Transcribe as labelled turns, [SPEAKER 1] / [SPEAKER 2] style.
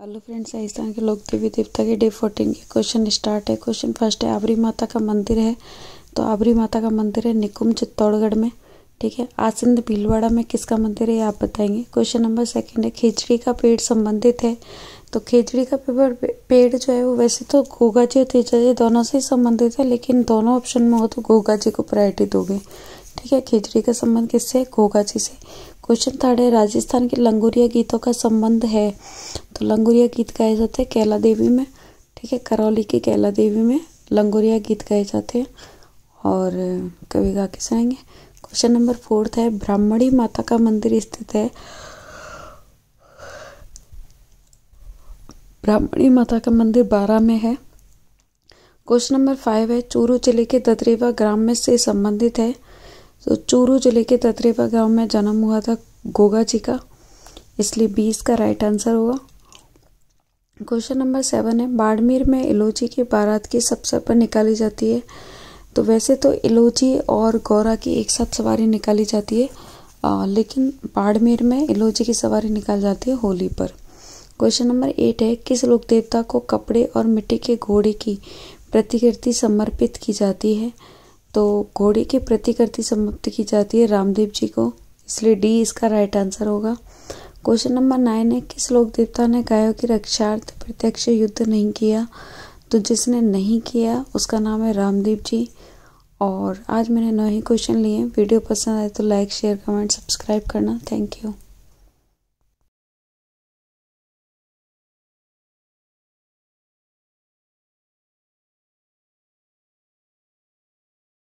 [SPEAKER 1] hello friends Rajasthan के लोक देवी देवता के डे फोर्टीन के क्वेश्चन स्टार्ट है क्वेश्चन फर्स्ट है आबरी माता का मंदिर है तो आबरी माता का मंदिर है निकुम चित्तौड़गढ़ में ठीक है आसिंद भीलवाड़ा में किसका मंदिर है आप बताएंगे क्वेश्चन नंबर सेकंड है खिचड़ी का पेड़ संबंधित है तो खिचड़ी का पेड़ जो है वो वैसे तो गोगा जी और तेजा जी दोनों से ही संबंधित है लेकिन दोनों ऑप्शन में हो तो गोगा जी को प्रायोरिटी दोगे ठीक है खिचड़ी का संबंध किससे घोगा जी से क्वेश्चन थर्ड है राजस्थान के लंगूरिया गीतों का संबंध है तो लंगूरिया गीत गाए जाते हैं कैला देवी में ठीक है करौली के कैला देवी में लंगूरिया गीत गाए जाते हैं और कभी गा के सुनाएंगे क्वेश्चन नंबर फोर्थ है ब्राह्मणी माता का मंदिर स्थित है ब्राह्मणी माता का मंदिर बारह में है क्वेश्चन नंबर फाइव है चूरू जिले के ददरेवा ग्राम में से संबंधित है तो चूरू जिले के ततरेपा गांव में जन्म हुआ था गोगा जी का इसलिए बीस का राइट आंसर होगा क्वेश्चन नंबर सेवन है बाड़मेर में इलोची की बारात की सबसे पर निकाली जाती है तो वैसे तो इलोची और गौरा की एक साथ सवारी निकाली जाती है आ, लेकिन बाड़मेर में इलोची की सवारी निकाल जाती है होली पर क्वेश्चन नंबर एट है किस लोक देवता को कपड़े और मिट्टी के घोड़े की प्रतिकृति समर्पित की जाती है तो घोड़े के प्रति करती समाप्ति की जाती है रामदेव जी को इसलिए डी इसका राइट आंसर होगा क्वेश्चन नंबर नाइन है किस लोक देवता ने गायों की रक्षार्थ प्रत्यक्ष युद्ध नहीं किया तो जिसने नहीं किया उसका नाम है रामदेव जी और आज मैंने नौ ही क्वेश्चन लिए वीडियो पसंद आए तो लाइक शेयर कमेंट सब्सक्राइब करना थैंक यू